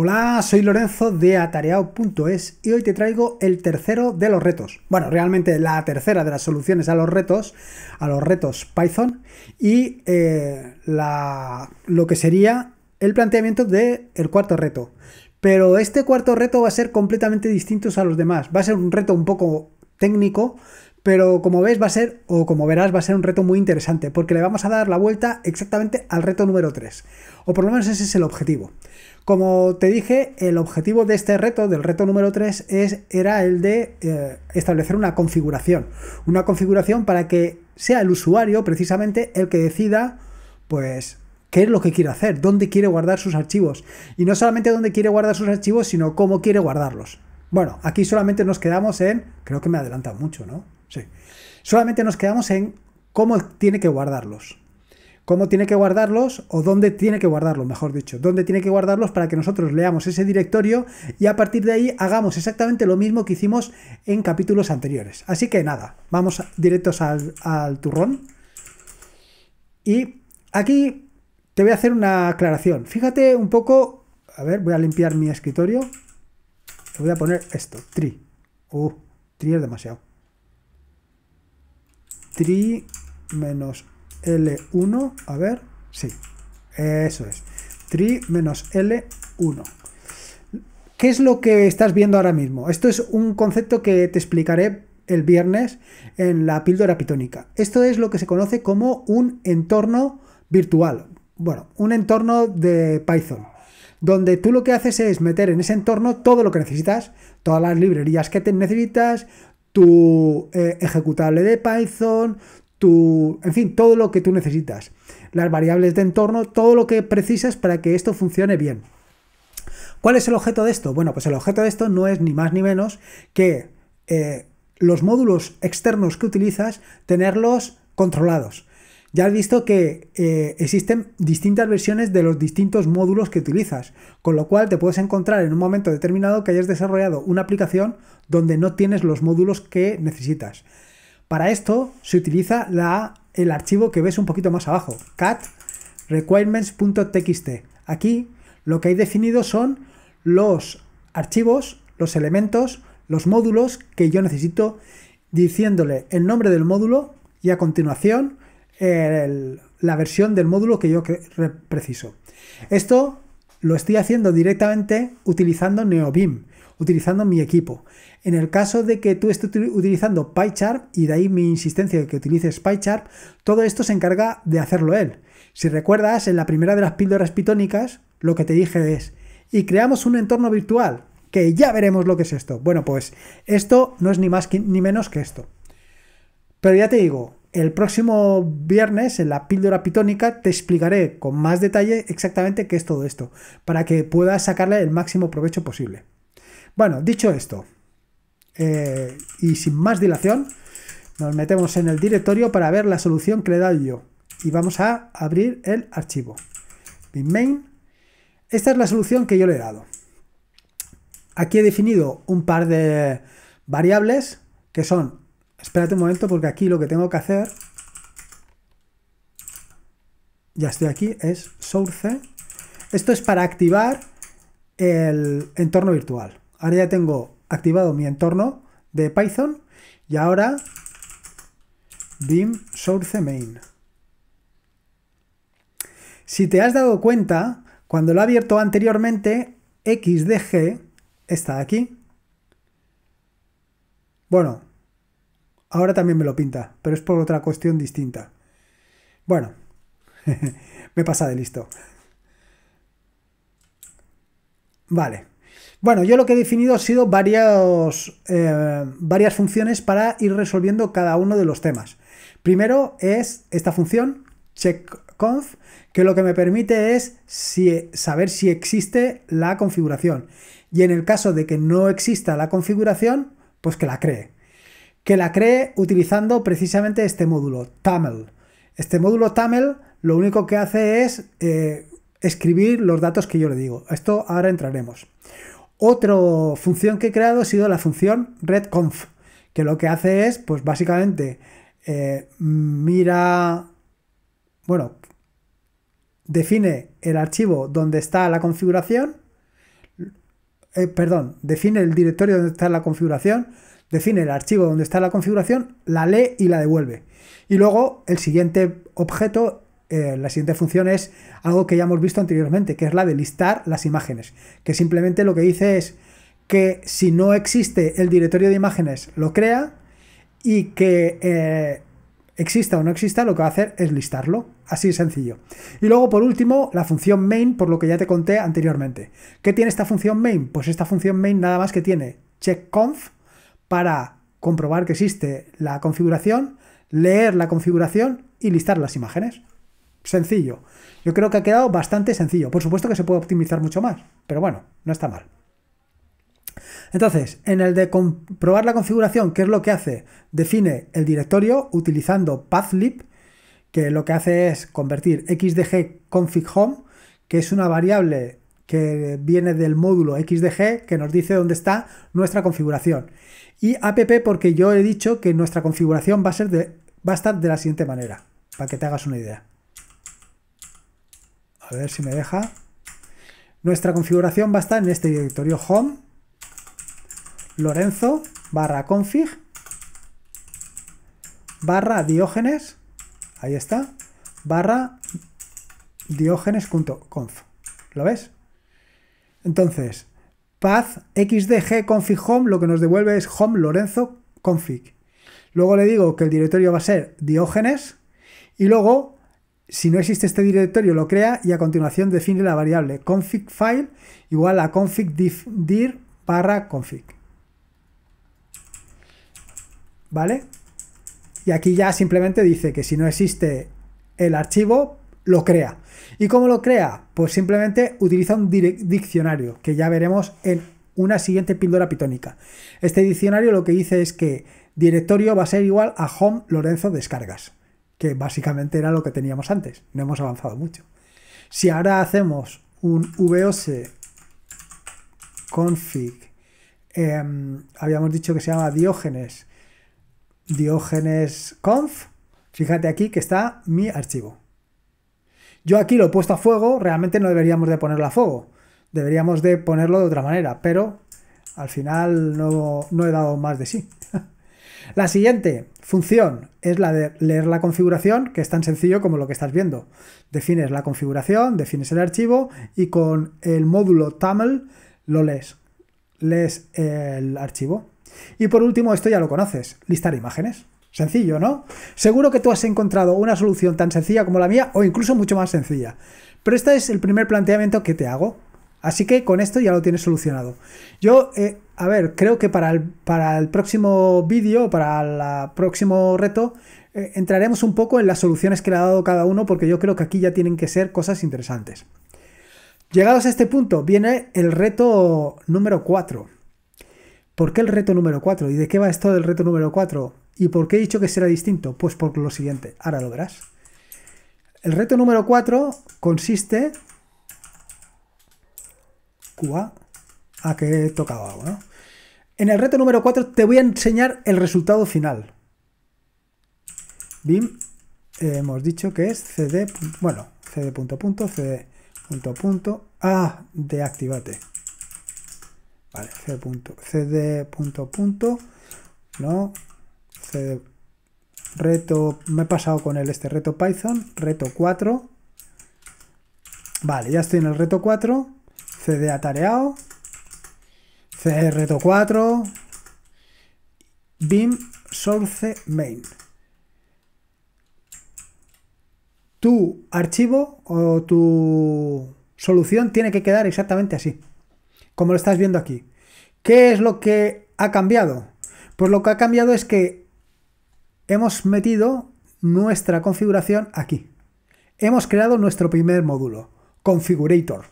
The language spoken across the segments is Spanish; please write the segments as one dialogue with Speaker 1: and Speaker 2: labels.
Speaker 1: Hola, soy Lorenzo de atareado.es y hoy te traigo el tercero de los retos. Bueno, realmente la tercera de las soluciones a los retos, a los retos Python y eh, lo que sería el planteamiento del el cuarto reto. Pero este cuarto reto va a ser completamente distinto a los demás. Va a ser un reto un poco técnico, pero como ves va a ser, o como verás, va a ser un reto muy interesante, porque le vamos a dar la vuelta exactamente al reto número 3. O por lo menos ese es el objetivo. Como te dije, el objetivo de este reto, del reto número 3, es, era el de eh, establecer una configuración. Una configuración para que sea el usuario precisamente el que decida, pues, qué es lo que quiere hacer, dónde quiere guardar sus archivos. Y no solamente dónde quiere guardar sus archivos, sino cómo quiere guardarlos. Bueno, aquí solamente nos quedamos en, creo que me he adelantado mucho, ¿no? Sí. Solamente nos quedamos en cómo tiene que guardarlos. Cómo tiene que guardarlos o dónde tiene que guardarlos, mejor dicho. Dónde tiene que guardarlos para que nosotros leamos ese directorio y a partir de ahí hagamos exactamente lo mismo que hicimos en capítulos anteriores. Así que nada, vamos directos al, al turrón. Y aquí te voy a hacer una aclaración. Fíjate un poco... A ver, voy a limpiar mi escritorio. Le voy a poner esto, tri. Uh, tri es demasiado tri menos L1, a ver, sí, eso es, tri menos L1. ¿Qué es lo que estás viendo ahora mismo? Esto es un concepto que te explicaré el viernes en la píldora pitónica. Esto es lo que se conoce como un entorno virtual, bueno, un entorno de Python, donde tú lo que haces es meter en ese entorno todo lo que necesitas, todas las librerías que te necesitas, tu eh, ejecutable de Python, tu, en fin, todo lo que tú necesitas, las variables de entorno, todo lo que precisas para que esto funcione bien. ¿Cuál es el objeto de esto? Bueno, pues el objeto de esto no es ni más ni menos que eh, los módulos externos que utilizas, tenerlos controlados. Ya has visto que eh, existen distintas versiones de los distintos módulos que utilizas, con lo cual te puedes encontrar en un momento determinado que hayas desarrollado una aplicación donde no tienes los módulos que necesitas. Para esto se utiliza el archivo que ves un poquito más abajo, cat requirements.txt. Aquí lo que hay definido son los archivos, los elementos, los módulos que yo necesito, diciéndole el nombre del módulo y a continuación la versión del módulo que yo preciso. Esto lo estoy haciendo directamente utilizando NeoBIM utilizando mi equipo. En el caso de que tú estés utilizando PyCharp, y de ahí mi insistencia de que utilices PyCharp, todo esto se encarga de hacerlo él. Si recuerdas, en la primera de las píldoras pitónicas, lo que te dije es, y creamos un entorno virtual, que ya veremos lo que es esto. Bueno, pues esto no es ni más ni menos que esto. Pero ya te digo, el próximo viernes, en la píldora pitónica, te explicaré con más detalle exactamente qué es todo esto, para que puedas sacarle el máximo provecho posible. Bueno, dicho esto, eh, y sin más dilación, nos metemos en el directorio para ver la solución que le he dado yo. Y vamos a abrir el archivo. main Esta es la solución que yo le he dado. Aquí he definido un par de variables que son Espérate un momento porque aquí lo que tengo que hacer, ya estoy aquí, es source. Esto es para activar el entorno virtual. Ahora ya tengo activado mi entorno de Python y ahora dim source main. Si te has dado cuenta, cuando lo he abierto anteriormente, XDG está aquí. Bueno, Ahora también me lo pinta, pero es por otra cuestión distinta. Bueno, me pasa de listo. Vale. Bueno, yo lo que he definido ha sido eh, varias funciones para ir resolviendo cada uno de los temas. Primero es esta función, checkconf, que lo que me permite es saber si existe la configuración. Y en el caso de que no exista la configuración, pues que la cree que la cree utilizando precisamente este módulo, TAML. Este módulo TAML lo único que hace es eh, escribir los datos que yo le digo. Esto ahora entraremos. Otra función que he creado ha sido la función redconf, que lo que hace es, pues básicamente, eh, mira, bueno, define el archivo donde está la configuración, eh, perdón, define el directorio donde está la configuración, define el archivo donde está la configuración, la lee y la devuelve. Y luego el siguiente objeto, eh, la siguiente función es algo que ya hemos visto anteriormente, que es la de listar las imágenes, que simplemente lo que dice es que si no existe el directorio de imágenes, lo crea y que eh, exista o no exista, lo que va a hacer es listarlo. Así de sencillo. Y luego, por último, la función main, por lo que ya te conté anteriormente. ¿Qué tiene esta función main? Pues esta función main nada más que tiene checkconf, para comprobar que existe la configuración, leer la configuración y listar las imágenes. Sencillo. Yo creo que ha quedado bastante sencillo. Por supuesto que se puede optimizar mucho más, pero bueno, no está mal. Entonces, en el de comprobar la configuración, ¿qué es lo que hace? Define el directorio utilizando pathlib, que lo que hace es convertir xdg config home, que es una variable que viene del módulo XDG que nos dice dónde está nuestra configuración. Y app porque yo he dicho que nuestra configuración va a, ser va a estar de la siguiente manera, para que te hagas una idea. A ver si me deja. Nuestra configuración va a estar en este directorio home, lorenzo, barra config, barra diógenes, ahí está, barra diógenes.conf. ¿Lo ves? Entonces, path xdg config home, lo que nos devuelve es home lorenzo config. Luego le digo que el directorio va a ser diógenes y luego, si no existe este directorio, lo crea y a continuación define la variable config file igual a config dir config. ¿Vale? Y aquí ya simplemente dice que si no existe el archivo, lo crea. ¿Y cómo lo crea? Pues simplemente utiliza un diccionario, que ya veremos en una siguiente píldora pitónica. Este diccionario lo que dice es que directorio va a ser igual a home Lorenzo descargas, que básicamente era lo que teníamos antes. No hemos avanzado mucho. Si ahora hacemos un vos config, em, habíamos dicho que se llama diógenes, diógenes conf, fíjate aquí que está mi archivo. Yo aquí lo he puesto a fuego, realmente no deberíamos de ponerlo a fuego, deberíamos de ponerlo de otra manera, pero al final no, he dado más de sí. La siguiente función es la de leer la configuración, que es tan sencillo como lo que estás viendo. Defines la configuración, defines el archivo y con el módulo TAML lo lees. Lees el archivo. Y por último, esto ya lo conoces, listar imágenes. Sencillo, ¿no? Seguro que tú has encontrado una solución tan sencilla como la mía o incluso mucho más sencilla. Pero este es el primer planteamiento que te hago. Así que con esto ya lo tienes solucionado. Yo, eh, a ver, creo que para el, para el próximo vídeo, para el próximo reto, eh, entraremos un poco en las soluciones que le ha dado cada uno porque yo creo que aquí ya tienen que ser cosas interesantes. Llegados a este punto, viene el reto número 4. ¿Por qué el reto número 4? ¿Y de qué va esto del reto número 4? ¿Y por qué he dicho que será distinto? Pues por lo siguiente, ahora lo verás. El reto número 4 consiste... a que tocaba algo, En el reto número 4 te voy a enseñar el resultado final. BIM, eh, hemos dicho que es cd, bueno, cd punto punto, cd punto punto, ah, deactivate. Vale, CD punto punto, no, CD, reto, me he pasado con el este reto Python, reto 4, vale, ya estoy en el reto 4, CD atareado, CD reto 4, BIM source main. Tu archivo o tu solución tiene que quedar exactamente así como lo estás viendo aquí. ¿Qué es lo que ha cambiado? Pues lo que ha cambiado es que hemos metido nuestra configuración aquí. Hemos creado nuestro primer módulo, configurator,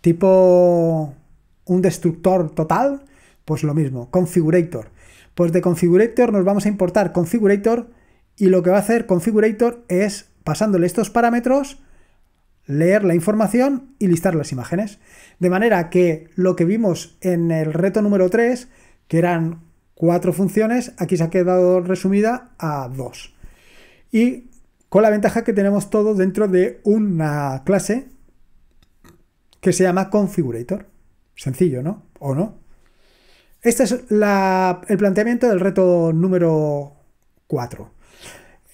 Speaker 1: tipo un destructor total, pues lo mismo, configurator. Pues de configurator nos vamos a importar configurator y lo que va a hacer configurator es, pasándole estos parámetros, leer la información y listar las imágenes. De manera que lo que vimos en el reto número 3, que eran cuatro funciones, aquí se ha quedado resumida a dos. Y con la ventaja que tenemos todo dentro de una clase que se llama configurator. Sencillo, ¿no? ¿O no? Este es el planteamiento del reto número 4.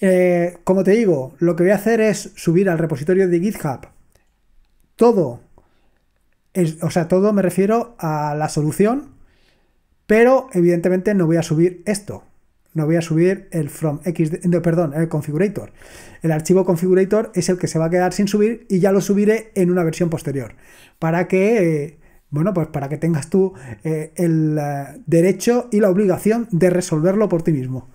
Speaker 1: Eh, como te digo, lo que voy a hacer es subir al repositorio de GitHub todo, o sea, todo me refiero a la solución, pero evidentemente no voy a subir esto. No voy a subir el from x, perdón, el configurator. El archivo configurator es el que se va a quedar sin subir y ya lo subiré en una versión posterior para que eh, bueno, pues para que tengas tú eh, el derecho y la obligación de resolverlo por ti mismo.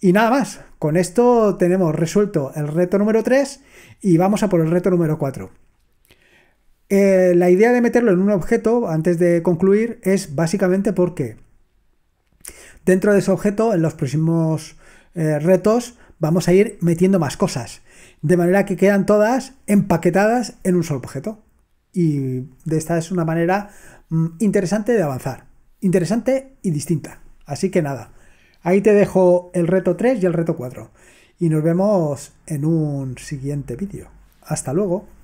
Speaker 1: Y nada más, con esto tenemos resuelto el reto número 3 y vamos a por el reto número 4. Eh, la idea de meterlo en un objeto, antes de concluir, es básicamente porque dentro de ese objeto, en los próximos eh, retos, vamos a ir metiendo más cosas. De manera que quedan todas empaquetadas en un solo objeto. Y de esta es una manera mm, interesante de avanzar. Interesante y distinta. Así que nada. Ahí te dejo el reto 3 y el reto 4. Y nos vemos en un siguiente vídeo. Hasta luego.